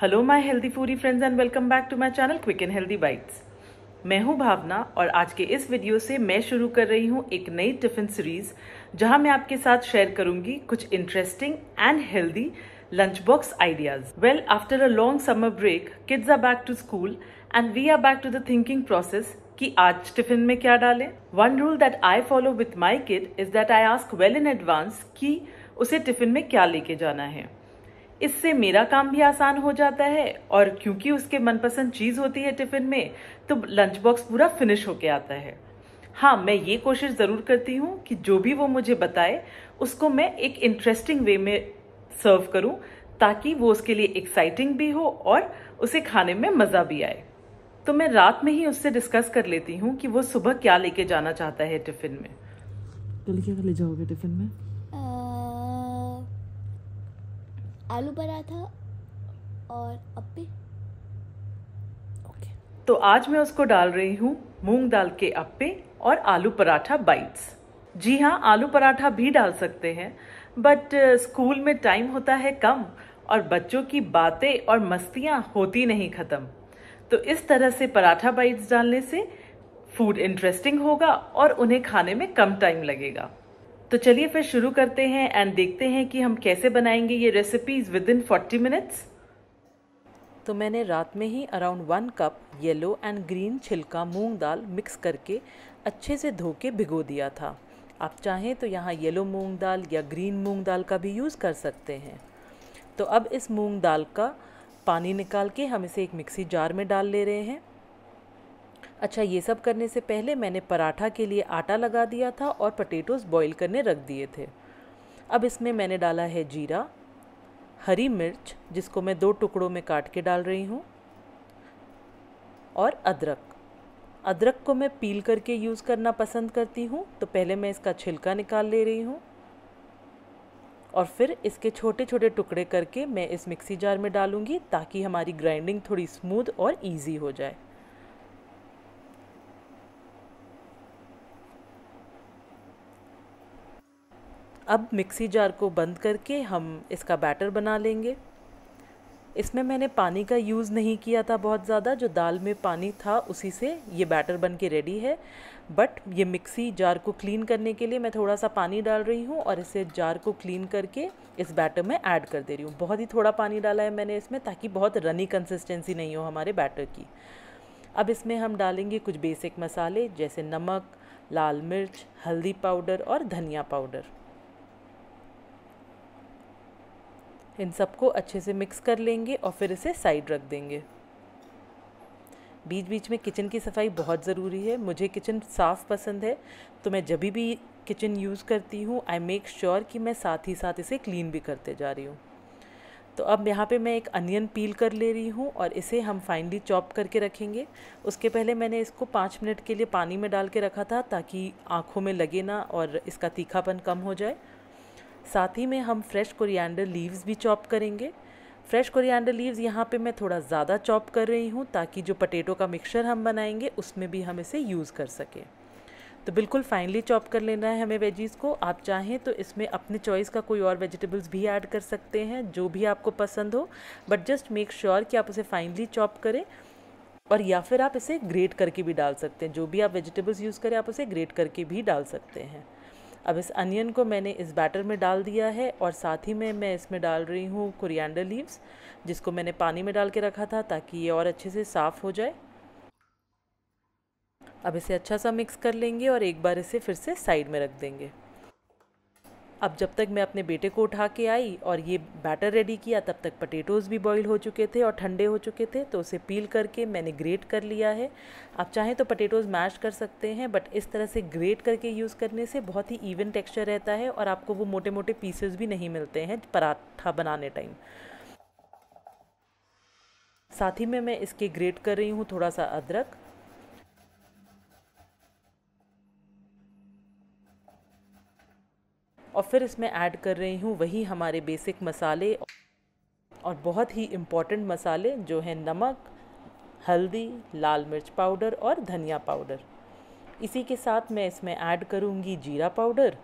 hello my healthy foodie friends and welcome back to my channel quick and healthy bites मैं हूं भावना और आज के इस वीडियो से मैं शुरू कर रही हूं एक नई टिफिन सीरीज जहां मैं आपके साथ शेयर करूंगी कुछ interesting and healthy lunch box ideas well after a long summer break kids are back to school and we are back to the thinking process कि आज टिफिन में क्या डालें one rule that I follow with my kid is that I ask well in advance कि उसे tiffin में क्या लेके जाना है इससे मेरा काम भी आसान हो जाता है और क्योंकि उसके मनपसंद चीज़ होती है टिफ़िन में तो लंच बॉक्स पूरा फिनिश होके आता है हाँ मैं ये कोशिश ज़रूर करती हूँ कि जो भी वो मुझे बताए उसको मैं एक इंटरेस्टिंग वे में सर्व करूँ ताकि वो उसके लिए एक्साइटिंग भी हो और उसे खाने में मज़ा भी आए तो मैं रात में ही उससे डिस्कस कर लेती हूँ कि वो सुबह क्या लेके जाना चाहता है टिफ़िन में तो ले जाओगे टिफ़िन में आलू पराठा और अप्पे ओके तो आज मैं उसको डाल रही हूँ मूंग दाल के अप्पे और आलू पराठा बाइट्स जी हाँ आलू पराठा भी डाल सकते हैं बट स्कूल uh, में टाइम होता है कम और बच्चों की बातें और मस्तियाँ होती नहीं ख़त्म तो इस तरह से पराठा बाइट्स डालने से फूड इंटरेस्टिंग होगा और उन्हें खाने में कम टाइम लगेगा तो चलिए फिर शुरू करते हैं एंड देखते हैं कि हम कैसे बनाएंगे ये recipes within forty minutes तो मैंने रात में ही around one cup yellow and green छिलका मूंग दाल मिक्स करके अच्छे से धो के भिगो दिया था आप चाहें तो यहाँ येलो मूंग दाल या ग्रीन मूंग दाल का भी यूज़ कर सकते हैं तो अब इस मूंग दाल का पानी निकाल के हम इसे एक मिक्सी जार में डाल ले रहे हैं अच्छा ये सब करने से पहले मैंने पराठा के लिए आटा लगा दिया था और पटेटोस बॉईल करने रख दिए थे अब इसमें मैंने डाला है जीरा हरी मिर्च जिसको मैं दो टुकड़ों में काट के डाल रही हूँ और अदरक अदरक को मैं पील करके यूज़ करना पसंद करती हूँ तो पहले मैं इसका छिलका निकाल ले रही हूँ और फिर इसके छोटे छोटे टुकड़े करके मैं इस मिक्सी जार में डालूँगी ताकि हमारी ग्राइंडिंग थोड़ी स्मूथ और ईजी हो जाए अब मिक्सी जार को बंद करके हम इसका बैटर बना लेंगे इसमें मैंने पानी का यूज़ नहीं किया था बहुत ज़्यादा जो दाल में पानी था उसी से ये बैटर बन के रेडी है बट ये मिक्सी जार को क्लीन करने के लिए मैं थोड़ा सा पानी डाल रही हूँ और इसे जार को क्लीन करके इस बैटर में ऐड कर दे रही हूँ बहुत ही थोड़ा पानी डाला है मैंने इसमें ताकि बहुत रनी कंसिस्टेंसी नहीं हो हमारे बैटर की अब इसमें हम डालेंगे कुछ बेसिक मसाले जैसे नमक लाल मिर्च हल्दी पाउडर और धनिया पाउडर इन सबको अच्छे से मिक्स कर लेंगे और फिर इसे साइड रख देंगे बीच बीच में किचन की सफाई बहुत ज़रूरी है मुझे किचन साफ़ पसंद है तो मैं जब भी किचन यूज़ करती हूँ आई मेक श्योर कि मैं साथ ही साथ इसे क्लीन भी करते जा रही हूँ तो अब यहाँ पे मैं एक अनियन पील कर ले रही हूँ और इसे हम फाइनली चॉप करके रखेंगे उसके पहले मैंने इसको पाँच मिनट के लिए पानी में डाल के रखा था ताकि आँखों में लगे ना और इसका तीखापन कम हो जाए साथ ही में हम फ्रेश कोरिएंडर लीव्स भी चॉप करेंगे फ्रेश कोरिएंडर लीव्स यहाँ पे मैं थोड़ा ज़्यादा चॉप कर रही हूँ ताकि जो पटेटो का मिक्सचर हम बनाएंगे उसमें भी हम इसे यूज़ कर सकें तो बिल्कुल फाइनली चॉप कर लेना है हमें वेजीज़ को आप चाहें तो इसमें अपने चॉइस का कोई और वेजिटेबल्स भी ऐड कर सकते हैं जो भी आपको पसंद हो बट जस्ट मेक श्योर कि आप उसे फाइनली चॉप करें और या फिर आप इसे ग्रेट करके भी डाल सकते हैं जो भी आप वेजिटेबल्स यूज़ करें आप उसे ग्रेट करके भी डाल सकते हैं अब इस अनियन को मैंने इस बैटर में डाल दिया है और साथ ही में मैं इसमें डाल रही हूँ कुरियंडर लीव्स जिसको मैंने पानी में डाल के रखा था ताकि ये और अच्छे से साफ़ हो जाए अब इसे अच्छा सा मिक्स कर लेंगे और एक बार इसे फिर से साइड में रख देंगे अब जब तक मैं अपने बेटे को उठा के आई और ये बैटर रेडी किया तब तक पटेटोज़ भी बॉईल हो चुके थे और ठंडे हो चुके थे तो उसे पील करके मैंने ग्रेट कर लिया है आप चाहें तो पटेटोज़ मैश कर सकते हैं बट इस तरह से ग्रेट करके यूज़ करने से बहुत ही इवन टेक्सचर रहता है और आपको वो मोटे मोटे पीसेस भी नहीं मिलते हैं पराठा बनाने टाइम साथ ही में मैं इसके ग्रेट कर रही हूँ थोड़ा सा अदरक और फिर इसमें ऐड कर रही हूँ वही हमारे बेसिक मसाले और बहुत ही इम्पॉर्टेंट मसाले जो हैं नमक हल्दी लाल मिर्च पाउडर और धनिया पाउडर इसी के साथ मैं इसमें ऐड करूँगी जीरा पाउडर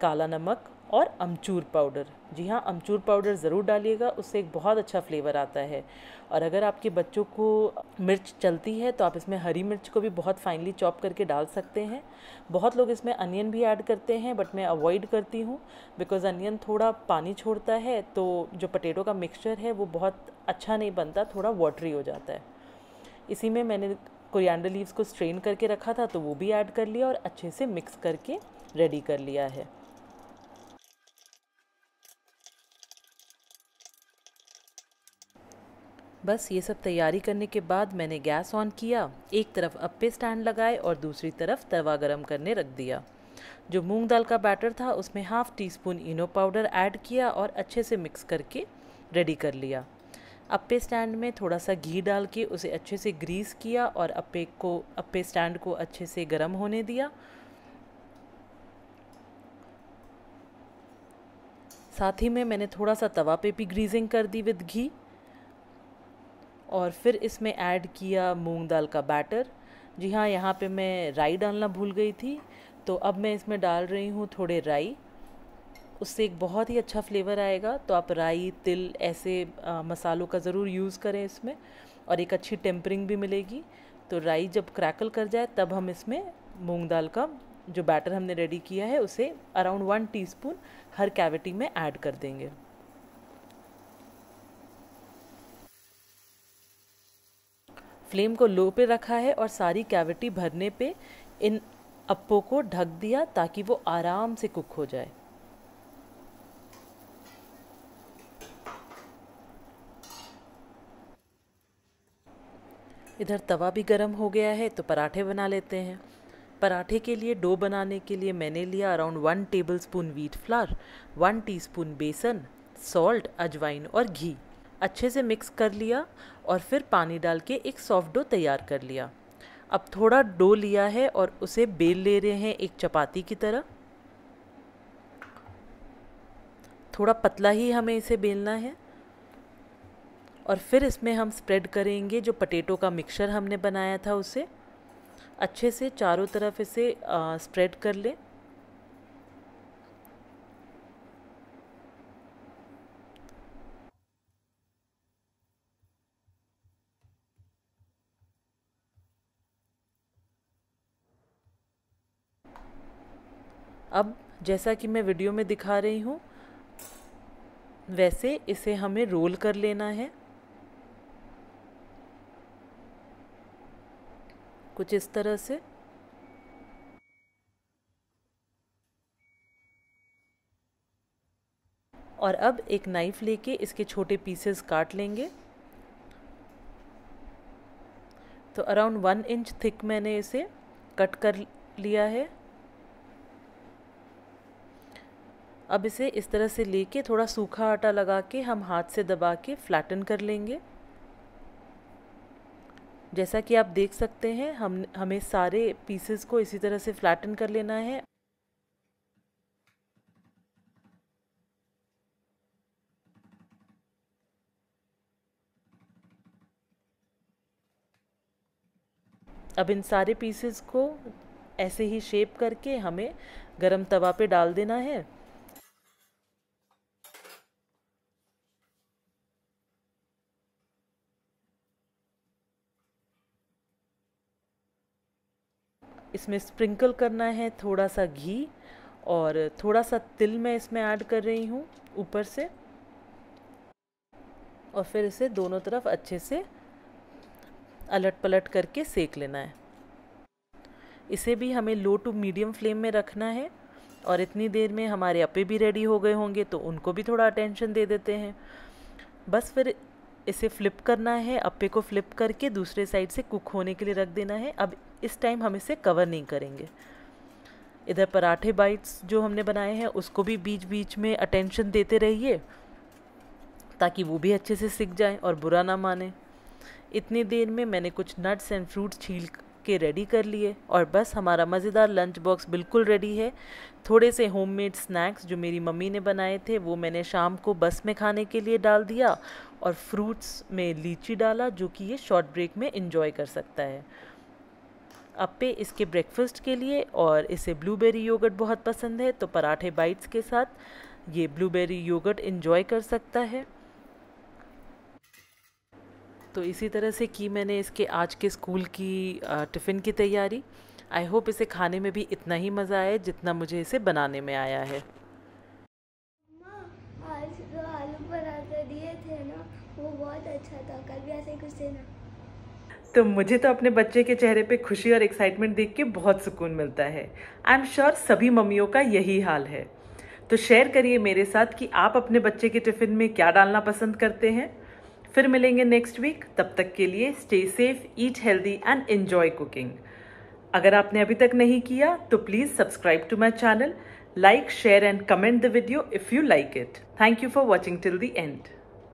काला नमक और अमचूर पाउडर जी हाँ अमचूर पाउडर ज़रूर डालिएगा उससे एक बहुत अच्छा फ्लेवर आता है और अगर आपके बच्चों को मिर्च चलती है तो आप इसमें हरी मिर्च को भी बहुत फाइनली चॉप करके डाल सकते हैं बहुत लोग इसमें अनियन भी ऐड करते हैं बट मैं अवॉइड करती हूँ बिकॉज़ अनियन थोड़ा पानी छोड़ता है तो जो पटेटो का मिक्सचर है वो बहुत अच्छा नहीं बनता थोड़ा वाटरी हो जाता है इसी में मैंने कोरिएंडर लीव्स को स्ट्रेन करके रखा था तो वो भी ऐड कर लिया और अच्छे से मिक्स करके रेडी कर लिया है बस ये सब तैयारी करने के बाद मैंने गैस ऑन किया एक तरफ अप्पे स्टैंड लगाए और दूसरी तरफ तवा गरम करने रख दिया जो मूंग दाल का बैटर था उसमें half teaspoon Eno powder add किया और अच्छे से मिक्स करके रेडी कर लिया अप्पे स्टैंड में थोड़ा सा घी डाल के उसे अच्छे से ग्रीस किया और अप्पे को अप्पे स्टैंड को अच्छे से गर्म होने दिया साथ ही में मैंने थोड़ा सा तवा पे भी ग्रीजिंग कर दी विद घी और फिर इसमें ऐड किया मूंग दाल का बैटर जी हाँ यहाँ पे मैं राई डालना भूल गई थी तो अब मैं इसमें डाल रही हूँ थोड़े राई उससे एक बहुत ही अच्छा फ्लेवर आएगा तो आप राई तिल ऐसे आ, मसालों का ज़रूर यूज़ करें इसमें और एक अच्छी टेम्परिंग भी मिलेगी तो राई जब क्रैकल कर जाए तब हम इसमें मूंग दाल का जो बैटर हमने रेडी किया है उसे अराउंड वन टीस्पून हर कैविटी में ऐड कर देंगे फ्लेम को लो पे रखा है और सारी कैविटी भरने पे इन अप्पो को ढक दिया ताकि वो आराम से कुक हो जाए इधर तवा भी गर्म हो गया है तो पराठे बना लेते हैं पराठे के लिए डो बनाने के लिए मैंने लिया around one tablespoon wheat flour one teaspoon besan salt ajwain और घी अच्छे से मिक्स कर लिया और फिर पानी डाल के एक सॉफ्ट डो तैयार कर लिया अब थोड़ा डो लिया है और उसे बेल ले रहे हैं एक चपाती की तरह थोड़ा पतला ही हमें इसे बेलना है और फिर इसमें हम स्प्रेड करेंगे जो पटेटो का मिक्सचर हमने बनाया था उसे अच्छे से चारों तरफ इसे स्प्रेड कर लें जैसा कि मैं वीडियो में दिखा रही हूँ वैसे इसे हमें रोल कर लेना है कुछ इस तरह से और अब एक नाइफ़ लेके इसके छोटे पीसेस काट लेंगे तो अराउंड वन इंच थिक मैंने इसे कट कर लिया है अब इसे इस तरह से लेके थोड़ा सूखा आटा लगा के हम हाथ से दबा के फ्लैटन कर लेंगे जैसा कि आप देख सकते हैं हम हमें सारे पीसेस को इसी तरह से फ्लैटन कर लेना है अब इन सारे पीसेस को ऐसे ही शेप करके हमें गरम तवा पे डाल देना है इसमें स्प्रिंकल करना है थोड़ा सा घी और थोड़ा सा तिल मैं इसमें ऐड कर रही हूँ ऊपर से और फिर इसे दोनों तरफ अच्छे से अलट पलट करके सेक लेना है इसे भी हमें लो टू मीडियम फ्लेम में रखना है और इतनी देर में हमारे अपे भी रेडी हो गए होंगे तो उनको भी थोड़ा अटेंशन दे देते हैं बस फिर इसे फ्लिप करना है अपे को फ्लिप करके दूसरे साइड से कुक होने के लिए रख देना है अब इस टाइम हम इसे कवर नहीं करेंगे इधर पराठे बाइट्स जो हमने बनाए हैं उसको भी बीच बीच में अटेंशन देते रहिए ताकि वो भी अच्छे से सीख जाए और बुरा ना माने इतनी देर में मैंने कुछ नट्स एंड फ्रूट्स छील के रेडी कर लिए और बस हमारा मज़ेदार लंच बॉक्स बिल्कुल रेडी है थोड़े से होममेड स्नैक्स जो मेरी मम्मी ने बनाए थे वो मैंने शाम को बस में खाने के लिए डाल दिया और फ्रूट्स में लीची डाला जो कि ये शॉर्ट ब्रेक में इंजॉय कर सकता है अप्पे इसके ब्रेकफास्ट के लिए और इसे ब्लूबेरी योगर्ट बहुत पसंद है तो पराठे बाइट्स के साथ ये ब्लूबेरी योगर्ट इन्जॉय कर सकता है तो इसी तरह से की मैंने इसके आज के स्कूल की टिफ़िन की तैयारी आई होप इसे खाने में भी इतना ही मज़ा आया जितना मुझे इसे बनाने में आया है आज जो आलू पराठा दिए थे ना वो बहुत अच्छा था कल भी ऐसे कुछ देना तो मुझे तो अपने बच्चे के चेहरे पे खुशी और एक्साइटमेंट देख के बहुत सुकून मिलता है आई एम श्योर सभी मम्मियों का यही हाल है तो शेयर करिए मेरे साथ कि आप अपने बच्चे के टिफ़िन में क्या डालना पसंद करते हैं फिर मिलेंगे नेक्स्ट वीक तब तक के लिए stay safe eat healthy and enjoy cooking अगर आपने अभी तक नहीं किया तो please subscribe to my channel like share and comment the video if you like it thank you for watching till the and